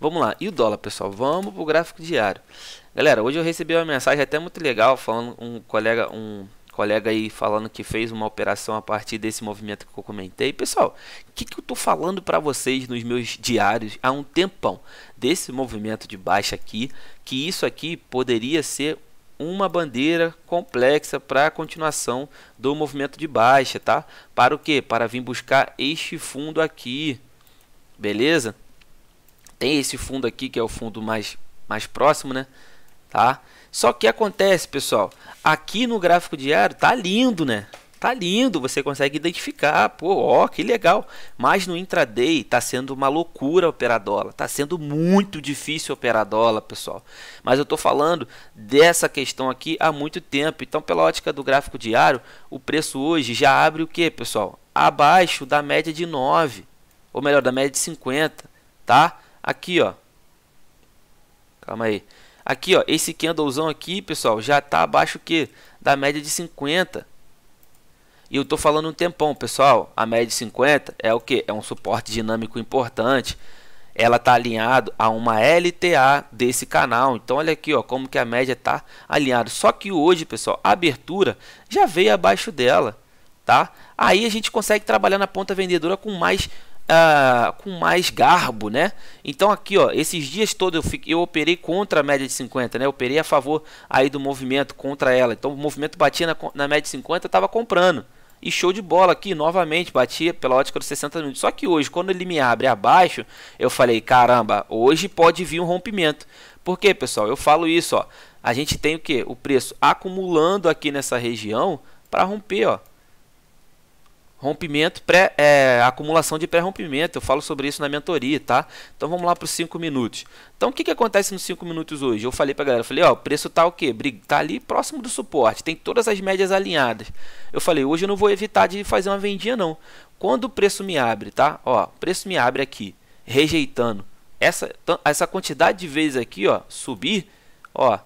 Vamos lá, e o dólar, pessoal? Vamos para o gráfico diário. Galera, hoje eu recebi uma mensagem até muito legal, falando um colega, um colega aí falando que fez uma operação a partir desse movimento que eu comentei. Pessoal, o que, que eu tô falando para vocês nos meus diários há um tempão desse movimento de baixa aqui, que isso aqui poderia ser uma bandeira complexa para a continuação do movimento de baixa, tá? Para o que? Para vir buscar este fundo aqui, beleza? Tem esse fundo aqui que é o fundo mais, mais próximo, né? Tá? Só que acontece, pessoal, aqui no gráfico diário tá lindo, né? Tá lindo, você consegue identificar, pô, ó, que legal. Mas no intraday tá sendo uma loucura operar dólar, tá sendo muito difícil operar dólar, pessoal. Mas eu tô falando dessa questão aqui há muito tempo. Então, pela ótica do gráfico diário, o preço hoje já abre o que, pessoal? Abaixo da média de 9, ou melhor, da média de 50, tá? Aqui, ó. Calma aí. Aqui, ó, esse candlezão aqui, pessoal, já tá abaixo que da média de 50. E eu tô falando um tempão, pessoal. A média de 50 é o que? É um suporte dinâmico importante. Ela tá alinhado a uma LTA desse canal. Então olha aqui, ó, como que a média tá alinhado Só que hoje, pessoal, a abertura já veio abaixo dela, tá? Aí a gente consegue trabalhar na ponta vendedora com mais Uh, com mais garbo, né? Então aqui, ó, esses dias todos eu, fiquei, eu operei contra a média de 50, né? Eu operei a favor aí do movimento contra ela. Então o movimento batia na, na média de 50, eu tava comprando. E show de bola aqui, novamente, batia pela ótica dos 60 minutos. Só que hoje, quando ele me abre abaixo, eu falei, caramba, hoje pode vir um rompimento. Por quê, pessoal? Eu falo isso, ó. A gente tem o que? O preço acumulando aqui nessa região para romper, ó rompimento, pré, é, acumulação de pré-rompimento. Eu falo sobre isso na mentoria, tá? Então vamos lá para os 5 minutos. Então o que, que acontece nos 5 minutos hoje? Eu falei para a galera, falei, ó, o preço tá o quê? Tá ali próximo do suporte, tem todas as médias alinhadas. Eu falei, hoje eu não vou evitar de fazer uma vendinha não. Quando o preço me abre, tá? Ó, preço me abre aqui, rejeitando. Essa, essa quantidade de vezes aqui, ó, subir, ó,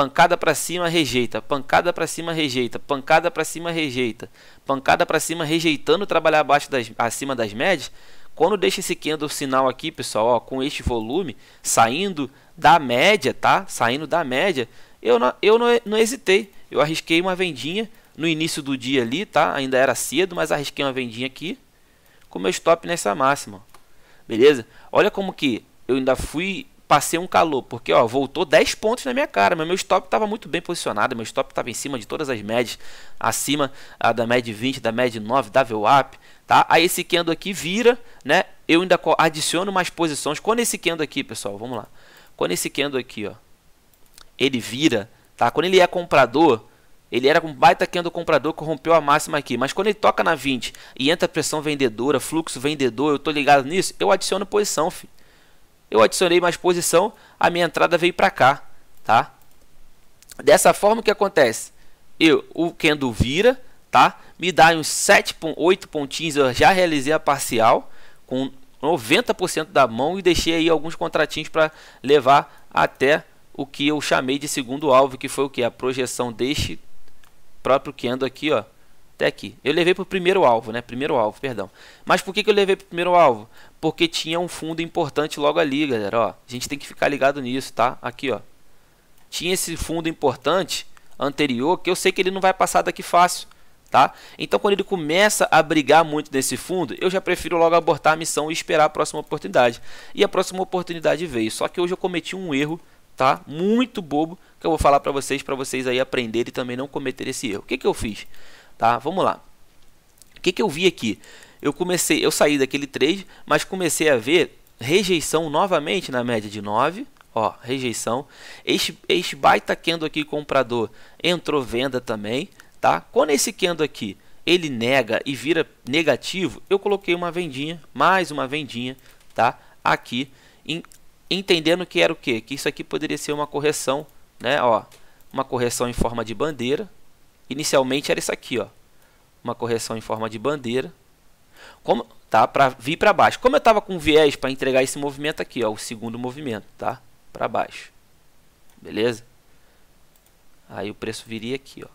Pancada para cima, rejeita. Pancada para cima, rejeita. Pancada para cima, rejeita. Pancada para cima, rejeitando trabalhar abaixo das, acima das médias. Quando deixa esse candle sinal aqui, pessoal, ó, com este volume saindo da média, tá? Saindo da média, eu não, eu não, não hesitei. Eu arrisquei uma vendinha no início do dia ali, tá? Ainda era cedo, mas arrisquei uma vendinha aqui com meu stop nessa máxima. Beleza? Olha como que eu ainda fui passei um calor, porque ó, voltou 10 pontos na minha cara, mas meu stop estava muito bem posicionado, meu stop estava em cima de todas as médias, acima da média 20, da média 9, da VWAP, tá? Aí esse candle aqui vira, né? Eu ainda adiciono mais posições. Quando esse candle aqui, pessoal, vamos lá. Quando esse candle aqui, ó, ele vira, tá? Quando ele é comprador, ele era um baita candle comprador que rompeu a máxima aqui. Mas quando ele toca na 20 e entra pressão vendedora, fluxo vendedor, eu tô ligado nisso, eu adiciono posição, filho eu adicionei mais posição, a minha entrada veio para cá, tá? Dessa forma, o que acontece? Eu, o candle vira, tá? Me dá uns 7, 8 pontinhos, eu já realizei a parcial com 90% da mão e deixei aí alguns contratinhos para levar até o que eu chamei de segundo alvo, que foi o que? A projeção deste próprio candle aqui, ó até aqui. Eu levei para o primeiro alvo, né? Primeiro alvo, perdão. Mas por que, que eu levei para o primeiro alvo? Porque tinha um fundo importante logo ali, galera. Ó, a gente tem que ficar ligado nisso, tá? Aqui, ó. Tinha esse fundo importante anterior que eu sei que ele não vai passar daqui fácil. Tá? Então, quando ele começa a brigar muito nesse fundo, eu já prefiro logo abortar a missão e esperar a próxima oportunidade. E a próxima oportunidade veio. Só que hoje eu cometi um erro tá? muito bobo que eu vou falar para vocês, para vocês aí aprenderem e também não cometer esse erro. O que, que eu fiz? Tá? Vamos lá. O que, que eu vi aqui? Eu comecei, eu saí daquele trade, mas comecei a ver rejeição novamente na média de 9. Ó, rejeição. Este, este baita candle aqui comprador entrou venda também, tá? Quando esse candle aqui ele nega e vira negativo, eu coloquei uma vendinha, mais uma vendinha, tá? Aqui, em, entendendo que era o que? Que isso aqui poderia ser uma correção, né? Ó, uma correção em forma de bandeira, Inicialmente era isso aqui, ó, uma correção em forma de bandeira. Como, tá? Para vir para baixo. Como eu tava com viés para entregar esse movimento aqui, ó, o segundo movimento, tá? Para baixo. Beleza? Aí o preço viria aqui, ó,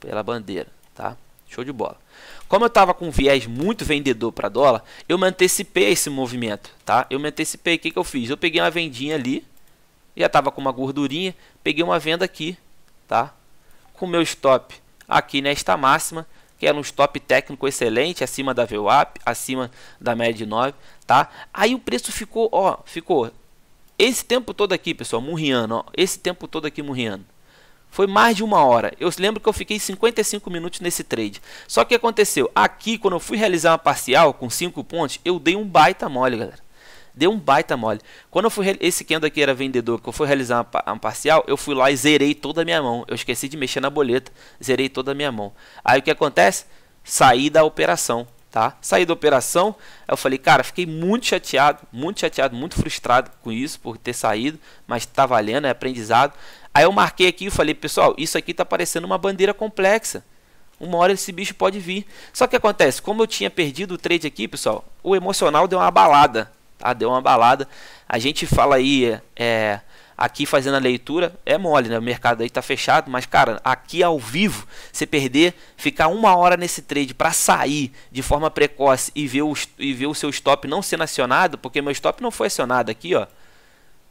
pela bandeira, tá? Show de bola. Como eu tava com viés muito vendedor para dólar, eu me antecipei esse movimento, tá? Eu me antecipei. O que, que eu fiz? Eu peguei uma vendinha ali, já tava com uma gordurinha, peguei uma venda aqui, tá? Com o meu stop aqui nesta máxima, que era é um stop técnico excelente, acima da VWAP, acima da média de 9, tá? Aí o preço ficou, ó, ficou esse tempo todo aqui, pessoal, murriano, ó, esse tempo todo aqui murriano. Foi mais de uma hora. Eu lembro que eu fiquei 55 minutos nesse trade. Só que aconteceu? Aqui, quando eu fui realizar uma parcial com 5 pontos, eu dei um baita mole, galera. Deu um baita mole. Quando eu fui. Esse Kendo aqui era vendedor, que eu fui realizar uma, uma, parcial, eu fui lá e zerei toda a minha mão. Eu esqueci de mexer na boleta, zerei toda a minha mão. Aí o que acontece? Saí da operação. Tá? Saí da operação, eu falei, cara, fiquei muito chateado, muito chateado, muito frustrado com isso, por ter saído, mas tá valendo, é aprendizado. Aí eu marquei aqui e falei, pessoal, isso aqui tá parecendo uma bandeira complexa. Uma hora esse bicho pode vir. Só que acontece, como eu tinha perdido o trade aqui, pessoal, o emocional deu uma balada tá? Deu uma balada. A gente fala aí, é, aqui fazendo a leitura, é mole, né? O mercado aí tá fechado, mas cara, aqui ao vivo, você perder, ficar uma hora nesse trade para sair de forma precoce e ver, o, e ver o seu stop não sendo acionado, porque meu stop não foi acionado aqui, ó.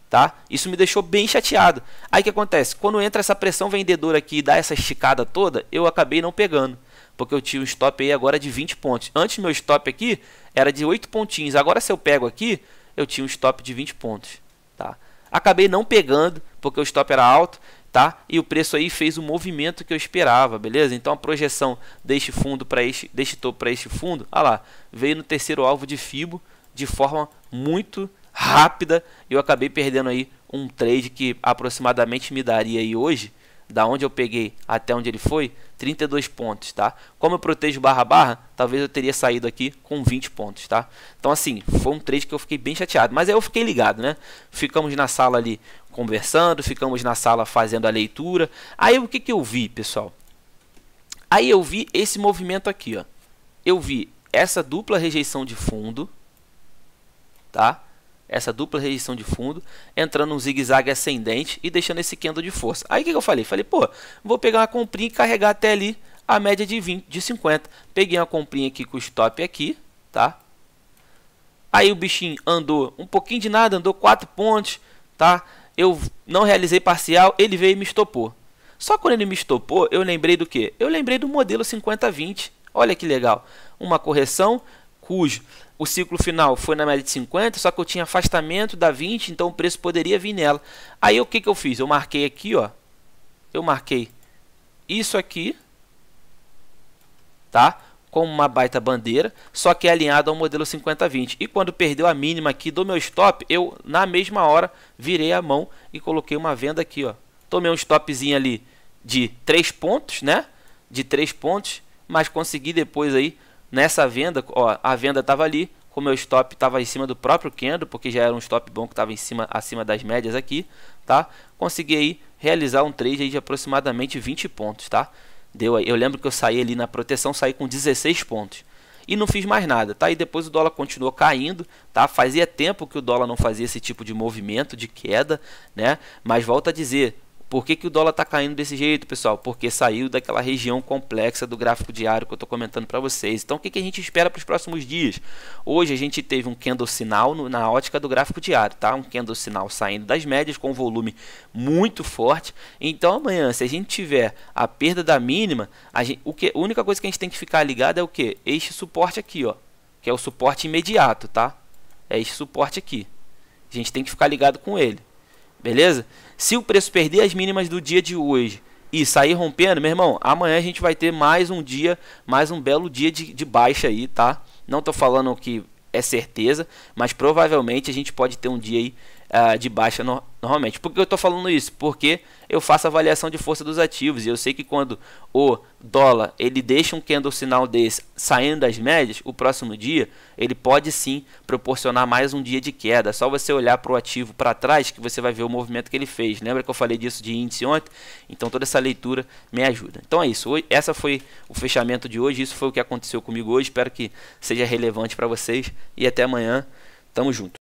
Tá? Isso me deixou bem chateado. Aí que acontece? Quando entra essa pressão vendedora aqui e dá essa esticada toda, eu acabei não pegando porque eu tinha um stop aí agora de 20 pontos. Antes meu stop aqui era de 8 pontinhos. Agora se eu pego aqui, eu tinha um stop de 20 pontos, tá? Acabei não pegando, porque o stop era alto, tá? E o preço aí fez o movimento que eu esperava, beleza? Então a projeção deste fundo para este, deste topo para este fundo, ah lá, veio no terceiro alvo de fibo de forma muito rápida e eu acabei perdendo aí um trade que aproximadamente me daria aí hoje da onde eu peguei até onde ele foi, 32 pontos, tá? Como eu protejo barra barra, talvez eu teria saído aqui com 20 pontos, tá? Então assim, foi um trade que eu fiquei bem chateado, mas aí eu fiquei ligado, né? Ficamos na sala ali conversando, ficamos na sala fazendo a leitura. Aí o que que eu vi, pessoal? Aí eu vi esse movimento aqui, ó. Eu vi essa dupla rejeição de fundo, tá? essa dupla rejeição de fundo, entrando um zigue-zague ascendente e deixando esse candle de força. Aí o que, que eu falei? Falei, pô, vou pegar uma comprinha e carregar até ali a média de 20, de 50. Peguei uma comprinha aqui com o stop aqui, tá? Aí o bichinho andou um pouquinho de nada, andou 4 pontos, tá? Eu não realizei parcial, ele veio e me estopou. Só quando ele me estopou, eu lembrei do que? Eu lembrei do modelo 50-20. Olha que legal. Uma correção cujo o ciclo final foi na média de 50, só que eu tinha afastamento da 20, então o preço poderia vir nela. Aí o que, que eu fiz? Eu marquei aqui, ó. Eu marquei isso aqui, tá? Com uma baita bandeira, só que é alinhado ao modelo 50/20. E quando perdeu a mínima aqui do meu stop, eu na mesma hora virei a mão e coloquei uma venda aqui, ó. Tomei um stopzinho ali de 3 pontos, né? De 3 pontos, mas consegui depois aí nessa venda, ó, a venda estava ali, o meu stop estava em cima do próprio candle, porque já era um stop bom que estava em cima acima das médias aqui, tá? Consegui aí realizar um trade aí de aproximadamente 20 pontos, tá? Deu aí. Eu lembro que eu saí ali na proteção, saí com 16 pontos. E não fiz mais nada, tá? E depois o dólar continuou caindo, tá? Fazia tempo que o dólar não fazia esse tipo de movimento de queda, né? Mas volta a dizer, por que, que o dólar está caindo desse jeito, pessoal? Porque saiu daquela região complexa do gráfico diário que eu estou comentando para vocês. Então, o que, que a gente espera para os próximos dias? Hoje a gente teve um candle sinal no, na ótica do gráfico diário, tá? Um candle sinal saindo das médias com um volume muito forte. Então, amanhã, se a gente tiver a perda da mínima, a, gente, o que, a única coisa que a gente tem que ficar ligado é o que? Este suporte aqui, ó, que é o suporte imediato, tá? É este suporte aqui. A gente tem que ficar ligado com ele. Beleza? Se o preço perder as mínimas do dia de hoje e sair rompendo, meu irmão, amanhã a gente vai ter mais um dia, mais um belo dia de, de baixa aí, tá? Não tô falando que é certeza, mas provavelmente a gente pode ter um dia aí uh, de baixa no normalmente. Por que eu estou falando isso? Porque eu faço avaliação de força dos ativos e eu sei que quando o dólar ele deixa um candle sinal desse saindo das médias, o próximo dia ele pode sim proporcionar mais um dia de queda. É só você olhar para o ativo para trás que você vai ver o movimento que ele fez. Lembra que eu falei disso de índice ontem? Então toda essa leitura me ajuda. Então é isso. Essa foi o fechamento de hoje. Isso foi o que aconteceu comigo hoje. Espero que seja relevante para vocês e até amanhã. Tamo junto.